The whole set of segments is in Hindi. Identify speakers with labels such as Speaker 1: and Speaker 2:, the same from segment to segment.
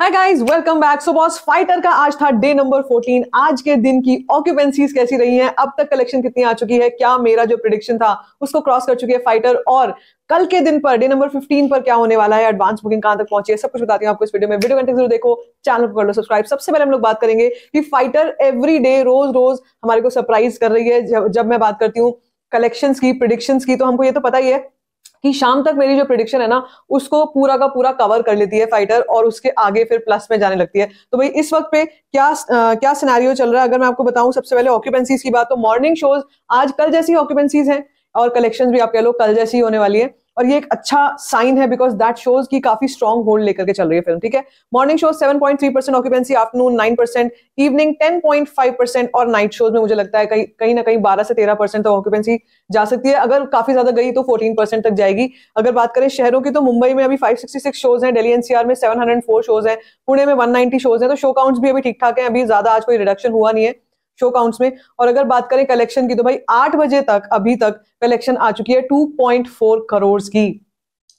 Speaker 1: हाय guys welcome back so boss Fighter का आज था डे नंबर 14 आज के दिन की ऑक्यूपेंसीज कैसी रही हैं अब तक कलेक्शन कितनी आ चुकी है क्या मेरा जो प्रिडिक्शन था उसको क्रॉस कर चुकी है फाइटर और कल के दिन पर डे नंबर 15 पर क्या होने वाला है एडवांस बुकिंग कहां तक पहुंची है सब कुछ बताती हूँ आपको इस वीडियो में वीडियो कंटेक्ट जरूर देखो चैनल को कर लो सब्सक्राइब सबसे पहले हम लोग बात करेंगे कि फाइटर एवरी डे रोज रोज हमारे को सरप्राइज कर रही है जब, जब मैं बात करती हूँ कलेक्शंस की प्रिडिक्शंस की तो हमको ये तो पता ही है कि शाम तक मेरी जो प्रिडिक्शन है ना उसको पूरा का पूरा कवर कर लेती है फाइटर और उसके आगे फिर प्लस में जाने लगती है तो भाई इस वक्त पे क्या आ, क्या सिनारियो चल रहा है अगर मैं आपको बताऊं सबसे पहले ऑक्यूपेंसीज की बात तो मॉर्निंग शोज आज कल जैसी ऑक्यूपेंसीज हैं और कलेक्शन भी आप कह लो कल जैसी होने वाली है और ये एक अच्छा साइन है बिकॉज दैट शोज की काफी स्ट्रॉन्ग होल्ड लेकर के चल रही है फिल्म ठीक है morning shows 7.3 percent occupancy afternoon 9 percent evening 10.5 percent और नाइट शोज में मुझे लगता है कहीं कहीं ना कहीं 12 से 13 परसेंट तक ऑक्यूपेंसी जा सकती है अगर काफी ज्यादा गई तो 14 परसेंट तक जाएगी अगर बात करें शहरों की तो मुंबई में अभी सिक्स शोज है डेली एनसीआर में फोर शोज है पुणे में 190 शोज है तो शो काउंट्स भी अभी ठीक ठाक है अभी ज्यादा आज कोई रिडक्शन हुआ नहीं है शो काउंट्स में और अगर बात करें कलेक्शन की तो भाई आठ बजे तक अभी तक कलेक्शन आ चुकी है टू पॉइंट फोर करोड़ की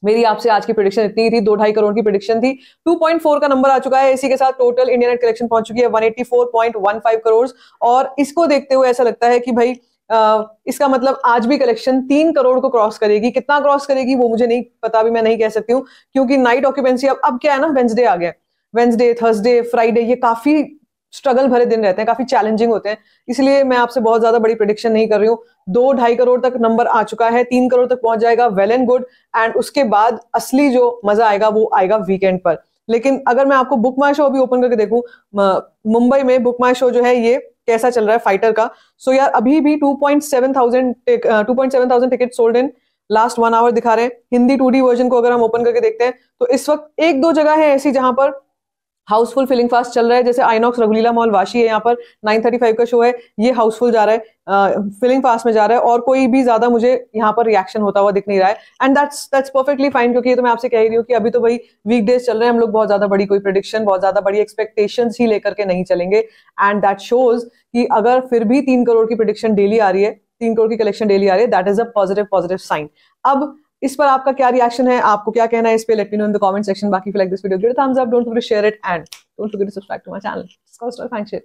Speaker 1: मेरी आपसे आज की प्रोडिक्शन इतनी थी दो ढाई करोड़ की प्रोडिक्शन थी 2.4 का नंबर आ चुका है इसी के साथ टोटल इंडियन नेट कलेक्शन पहुंच चुकी है 184.15 करोड़ और इसको देखते हुए ऐसा लगता है कि भाई आ, इसका मतलब आज भी कलेक्शन तीन करोड़ को क्रॉस करेगी कितना क्रॉस करेगी वो मुझे नहीं पता भी मैं नहीं कह सकती हूँ क्योंकि नाइट ऑक्यूपेंसी अब अब क्या है ना वेंसडे आ गया वेंसडे थर्सडे फ्राइडे ये काफी स्ट्रगल भरे दिन रहते हैं काफी चैलेंजिंग होते हैं इसलिए मैं आपसे बहुत ज्यादा बड़ी प्रडिक्शन नहीं कर रही हूँ दो ढाई करोड़ तक नंबर आ चुका है तीन करोड़ तक पहुंच जाएगा वेल एंड गुड एंड उसके बाद असली जो मजा आएगा वो आएगा वीकेंड पर लेकिन अगर मैं आपको बुक माई शो अभी ओपन करके देखूं मुंबई में बुक माई शो जो है ये कैसा चल रहा है फाइटर का सो so यार अभी भी two point seven thousand two point seven thousand ticket sold in last one hour दिखा रहे हैं हिंदी टू वर्जन को अगर हम ओपन करके देखते हैं तो इस वक्त एक दो जगह है ऐसी जहां पर हाउसफुल फिलिंग फास्ट चल रहा है जैसे आइनॉक्स रघुलीला मॉल वाशी है यहाँ पर नाइन थर्टी फाइव का शो है ये हाउसफुल जा रहा है फिलिंग uh, फास्ट में जा रहा है और कोई भी ज्यादा मुझे यहाँ पर रिएक्शन होता हुआ दिख नहीं रहा है and that's that's perfectly fine क्योंकि ये तो मैं आपसे कह रही हूँ कि अभी तो भाई वीक डेज चल रहे हैं हम लोग बहुत ज्यादा बड़ी कोई प्रडिक्शन बहुत ज्यादा बड़ी एक्सपेक्टेशन ही लेकर के नहीं चलेंगे एंड दैट शोज कि अगर फिर भी तीन करोड़ की प्रडिक्शन डेली आ रही है तीन करोड़ की कलेक्शन डेली आ रही है that is a positive positive sign अब इस पर आपका क्या रिएक्शन है आपको क्या कहना है इस पर let me know in the comment section बाकी if like this video thumbs up don't forget share it and don't forget to subscribe to my channel